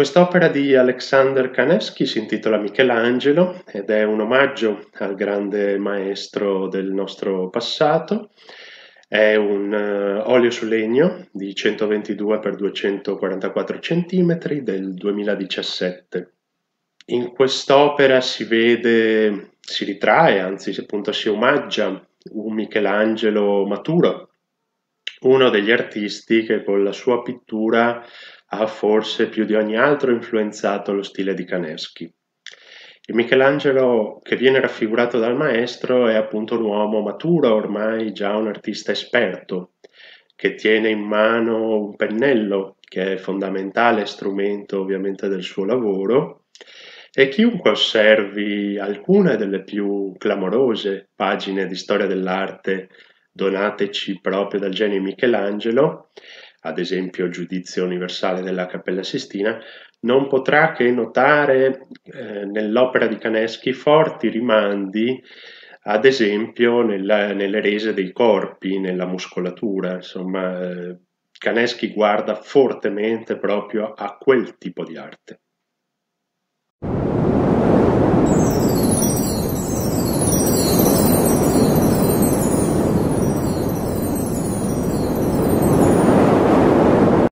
Quest'opera di Alexander Kanevsky si intitola Michelangelo ed è un omaggio al grande maestro del nostro passato. È un uh, olio su legno di 122 x 244 cm del 2017. In quest'opera si vede, si ritrae, anzi appunto si omaggia un Michelangelo maturo uno degli artisti che con la sua pittura ha forse più di ogni altro influenzato lo stile di Caneschi. Il Michelangelo che viene raffigurato dal maestro è appunto un uomo maturo ormai, già un artista esperto, che tiene in mano un pennello, che è fondamentale strumento ovviamente del suo lavoro, e chiunque osservi alcune delle più clamorose pagine di storia dell'arte donateci proprio dal genio Michelangelo, ad esempio Giudizio universale della Cappella Sistina, non potrà che notare eh, nell'opera di Caneschi forti rimandi, ad esempio nella, nelle rese dei corpi, nella muscolatura, insomma eh, Caneschi guarda fortemente proprio a quel tipo di arte.